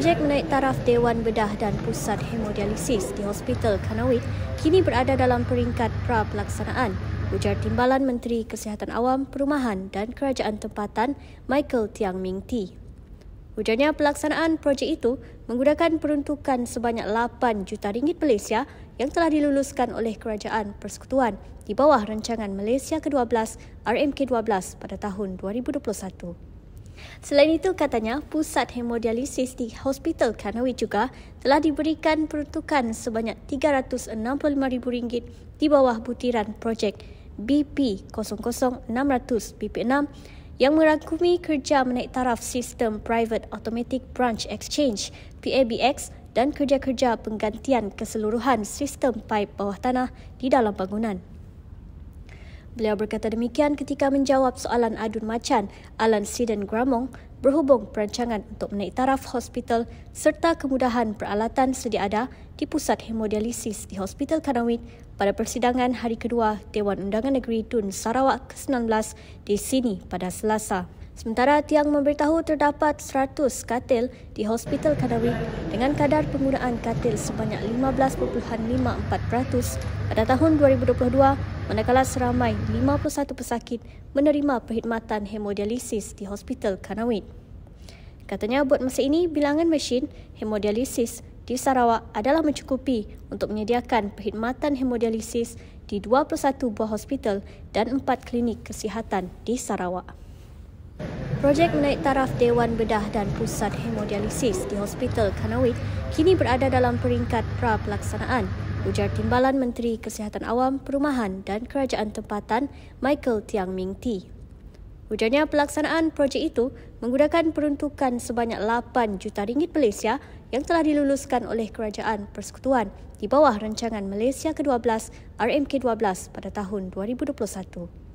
projek menaik taraf Dewan Bedah dan Pusat Hemodialisis di Hospital Kanawit kini berada dalam peringkat pra pelaksanaan ujar Timbalan Menteri Kesihatan Awam, Perumahan dan Kerajaan Tempatan Michael Tiang Ming Ti. Ujarnya pelaksanaan projek itu menggunakan peruntukan sebanyak 8 juta ringgit Malaysia yang telah diluluskan oleh Kerajaan Persekutuan di bawah rancangan Malaysia ke-12 RMK-12 pada tahun 2021. Selain itu katanya pusat hemodialisis di Hospital Kanawi juga telah diberikan peruntukan sebanyak RM365,000 di bawah butiran projek BP00600 BP6 yang merangkumi kerja menaik taraf sistem Private Automatic Branch Exchange PABX dan kerja-kerja penggantian keseluruhan sistem paip bawah tanah di dalam bangunan. Beliau berkata demikian ketika menjawab soalan adun macan Alan Sidon Gramong berhubung perancangan untuk menaik taraf hospital serta kemudahan peralatan sedia ada di pusat hemodialisis di Hospital Kanawit pada persidangan hari kedua Dewan Undangan Negeri Tun Sarawak ke-19 di sini pada Selasa. Sementara Tiang memberitahu terdapat 100 katil di Hospital Kadawi dengan kadar penggunaan katil sebanyak 15.54% pada tahun 2022 manakala seramai 51 pesakit menerima perkhidmatan hemodialisis di Hospital Kadawi. Katanya buat masa ini bilangan mesin hemodialisis di Sarawak adalah mencukupi untuk menyediakan perkhidmatan hemodialisis di 21 buah hospital dan 4 klinik kesihatan di Sarawak. Projek menaik taraf Dewan Bedah dan Pusat Hemodialisis di Hospital Kanawit kini berada dalam peringkat pra-pelaksanaan, ujar Timbalan Menteri Kesihatan Awam, Perumahan dan Kerajaan Tempatan Michael Tiang Ming Ti. Ujarnya pelaksanaan projek itu menggunakan peruntukan sebanyak 8 juta ringgit Malaysia yang telah diluluskan oleh Kerajaan Persekutuan di bawah Rancangan Malaysia ke-12 RMK-12 pada tahun 2021.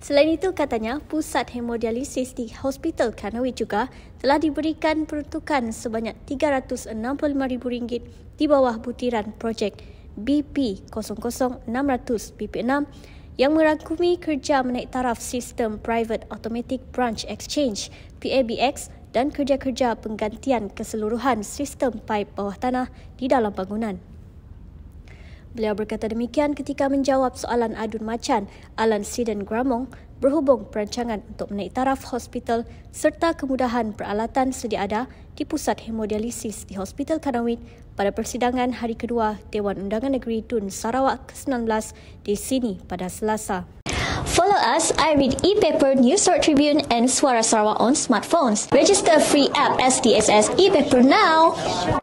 Selain itu katanya pusat hemodialisis di Hospital Kanawi juga telah diberikan peruntukan sebanyak RM365,000 di bawah butiran projek BP00600 BP6 yang merangkumi kerja menaik taraf sistem Private Automatic Branch Exchange PABX dan kerja-kerja penggantian keseluruhan sistem paip bawah tanah di dalam bangunan. Beliau berkata demikian ketika menjawab soalan adun macan Alan Siden Gramong berhubung perancangan untuk menaik taraf hospital serta kemudahan peralatan sedia ada di pusat hemodialisis di Hospital Kanawit pada persidangan hari kedua Dewan Undangan Negeri Dun Sarawak ke-19 di sini pada Selasa. Follow us, I read e-paper, News Sword Tribune and Suara Sarawak on smartphones. Register free app SDSS e-paper now!